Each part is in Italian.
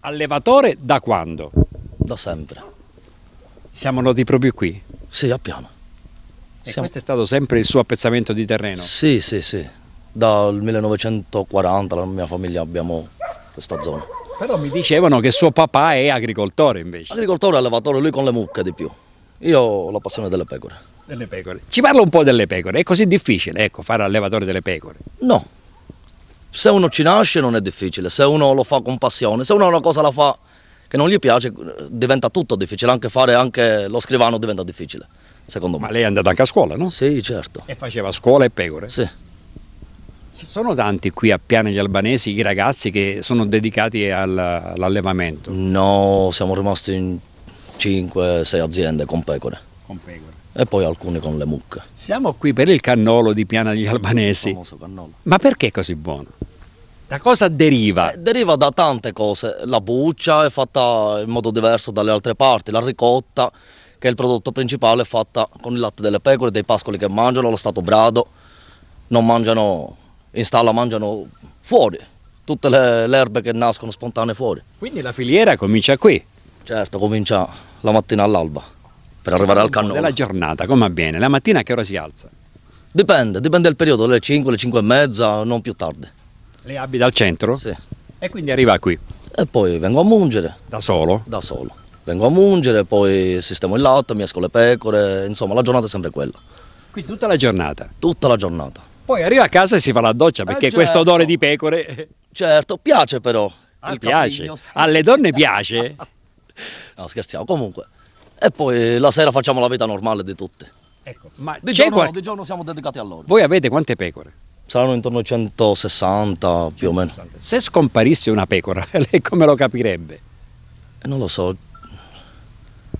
allevatore da quando? Da sempre. Siamo noti proprio qui? Sì, a piano. E Siamo... questo è stato sempre il suo appezzamento di terreno? Sì, sì, sì. Dal 1940 la mia famiglia abbiamo questa zona. Però mi dicevano che suo papà è agricoltore invece. Agricoltore, allevatore, lui con le mucche di più. Io ho la passione delle pecore. Delle pecore. Ci parla un po' delle pecore, è così difficile, ecco, fare allevatore delle pecore? No, se uno ci nasce non è difficile, se uno lo fa con passione, se uno una cosa la fa che non gli piace diventa tutto difficile, anche fare anche lo scrivano diventa difficile, secondo me. Ma lei è andata anche a scuola, no? Sì, certo. E faceva scuola e pecore? Sì. Sono tanti qui a Piana gli albanesi, i ragazzi che sono dedicati all'allevamento? No, siamo rimasti in 5-6 aziende con pecore. Con pecore. E poi alcune con le mucche. Siamo qui per il cannolo di Piana degli Albanesi. Il famoso cannolo. Ma perché è così buono? Da cosa deriva? Eh, deriva da tante cose, la buccia è fatta in modo diverso dalle altre parti, la ricotta che è il prodotto principale è fatta con il latte delle pecore, dei pascoli che mangiano, lo stato brado, non mangiano in stalla, mangiano fuori, tutte le, le erbe che nascono spontanee fuori. Quindi la filiera comincia qui? Certo, comincia la mattina all'alba per arrivare al cannone. E la giornata, come avviene? La mattina a che ora si alza? Dipende, dipende dal periodo, le 5, le 5 e mezza, non più tardi. Lei abita al centro? Sì. E quindi arriva qui? E poi vengo a mungere. Da solo? Da solo. Vengo a mungere, poi sistemo il latte, mesco le pecore, insomma la giornata è sempre quella. Qui tutta la giornata? Tutta la giornata. Poi arriva a casa e si fa la doccia perché eh certo. questo odore certo. di pecore... Certo, piace però. Ah, piace. Capiglio. Alle donne piace? no, scherziamo. Comunque. E poi la sera facciamo la vita normale di tutte. Ecco. Ma di, giorno, qual... di giorno siamo dedicati a loro. Voi avete quante pecore? saranno intorno ai 160 più o meno. Se scomparisse una pecora, lei come lo capirebbe? Eh, non lo so.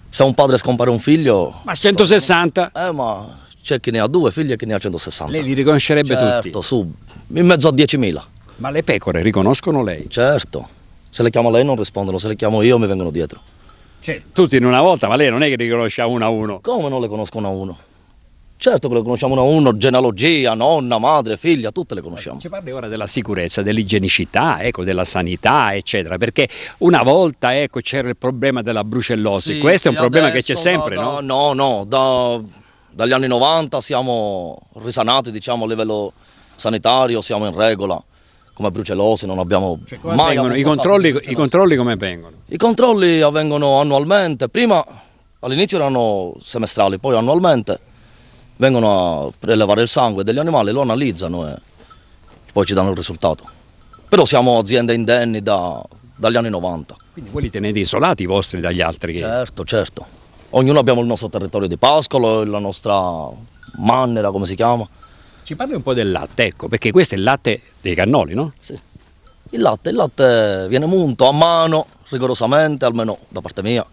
Se un padre scompare un figlio... Ma 160? Eh, ma c'è chi ne ha due figli e chi ne ha 160. Lei li riconoscerebbe certo, tutti? Su, in mezzo a 10.000. Ma le pecore riconoscono lei? Certo. Se le chiamo lei non rispondono, se le chiamo io mi vengono dietro. Cioè, tutti in una volta, ma lei non è che riconosce a uno a uno. Come non le conosco uno a uno? Certo che le conosciamo uno a uno, genealogia, nonna, madre, figlia, tutte le conosciamo. Ci parli ora della sicurezza, dell'igienicità, ecco, della sanità, eccetera, perché una volta ecco, c'era il problema della brucellosi, sì, questo è un problema che c'è sempre, da, no? No, no, da, dagli anni 90 siamo risanati diciamo, a livello sanitario, siamo in regola come brucellosi, non abbiamo cioè, mai vengono, i, controlli, I controlli come vengono? I controlli avvengono annualmente, prima all'inizio erano semestrali, poi annualmente vengono a prelevare il sangue degli animali, lo analizzano e poi ci danno il risultato. Però siamo aziende indenni da, dagli anni 90. Quindi voi li tenete isolati i vostri dagli altri? Certo, certo. Ognuno abbiamo il nostro territorio di pascolo, la nostra mannera, come si chiama. Ci parli un po' del latte, ecco, perché questo è il latte dei cannoli, no? Sì. Il latte, il latte viene munto a mano, rigorosamente, almeno da parte mia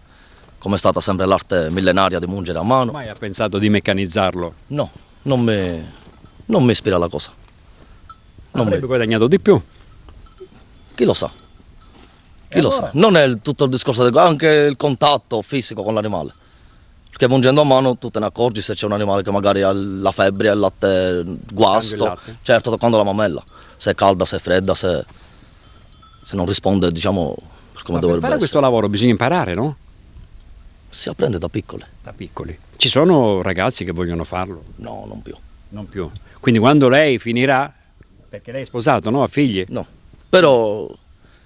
come è stata sempre l'arte millenaria di mungere a mano. Mai ha pensato di meccanizzarlo? No, non mi, non mi ispira la cosa. Non Avrebbe mi... guadagnato di più? Chi lo sa? Chi allora? lo sa? Non è tutto il discorso, del... anche il contatto fisico con l'animale. Perché mungendo a mano tu te ne accorgi se c'è un animale che magari ha la febbre, il latte guasto, il latte. certo toccando la mammella, se è calda, se è fredda, se, se non risponde diciamo come Ma dovrebbe per fare essere. questo lavoro bisogna imparare, no? si apprende da piccole. Da piccoli. Ci sono ragazzi che vogliono farlo? No, non più. Non più. Quindi quando lei finirà, perché lei è sposato, no? Ha figli? No, però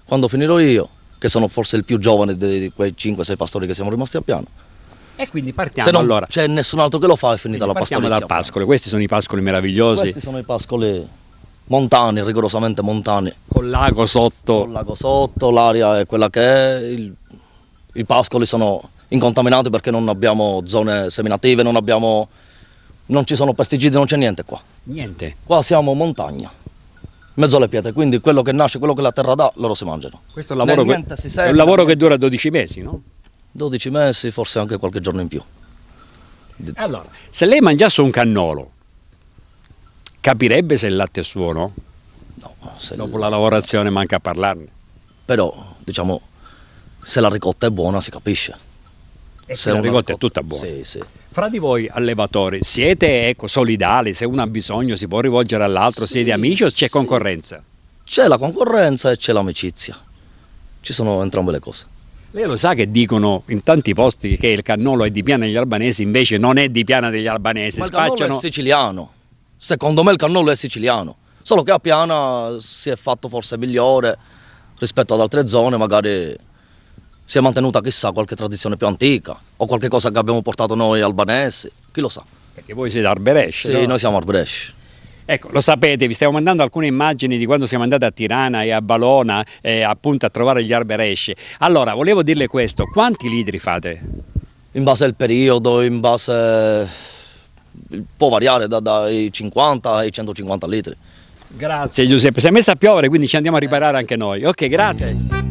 quando finirò io, che sono forse il più giovane di quei 5-6 pastori che siamo rimasti a piano. E quindi partiamo Se non allora. c'è nessun altro che lo fa è finita la pastorizia. Partiamo dal pascolo, questi sono i pascoli meravigliosi. Questi sono i pascoli montani, rigorosamente montani. Col lago sotto. Col lago sotto, l'aria è quella che è, il, i pascoli sono incontaminati perché non abbiamo zone seminative, non, abbiamo, non ci sono pesticidi, non c'è niente qua. Niente? Qua siamo montagna, in mezzo alle pietre, quindi quello che nasce, quello che la terra dà, loro si mangiano. Questo è un lavoro, che, semina, è un lavoro che dura 12 mesi, no? 12 mesi, forse anche qualche giorno in più. Allora, se lei mangiasse un cannolo, capirebbe se il latte è suo no? No. Dopo il... la lavorazione manca a parlarne. Però, diciamo, se la ricotta è buona si capisce. Se la rivolta è tutta buona. Sì, sì. Fra di voi allevatori siete ecco, solidali, se uno ha bisogno si può rivolgere all'altro, sì, siete amici o c'è concorrenza? C'è la concorrenza e c'è l'amicizia, ci sono entrambe le cose. Lei lo sa che dicono in tanti posti che il cannolo è di Piana degli Albanesi, invece non è di Piana degli Albanesi. Ma Spacciano... il cannolo è siciliano, secondo me il cannolo è siciliano, solo che a Piana si è fatto forse migliore rispetto ad altre zone, magari si è mantenuta chissà qualche tradizione più antica o qualche cosa che abbiamo portato noi albanesi, chi lo sa. Perché voi siete arberesci? Sì, no? noi siamo arberesci. Ecco, lo sapete, vi stiamo mandando alcune immagini di quando siamo andati a Tirana e a Balona eh, appunto a trovare gli arberesci. Allora, volevo dirle questo, quanti litri fate? In base al periodo, in base... può variare da, dai 50 ai 150 litri. Grazie Giuseppe, si è messa a piovere quindi ci andiamo a riparare anche noi. Ok, grazie. Okay.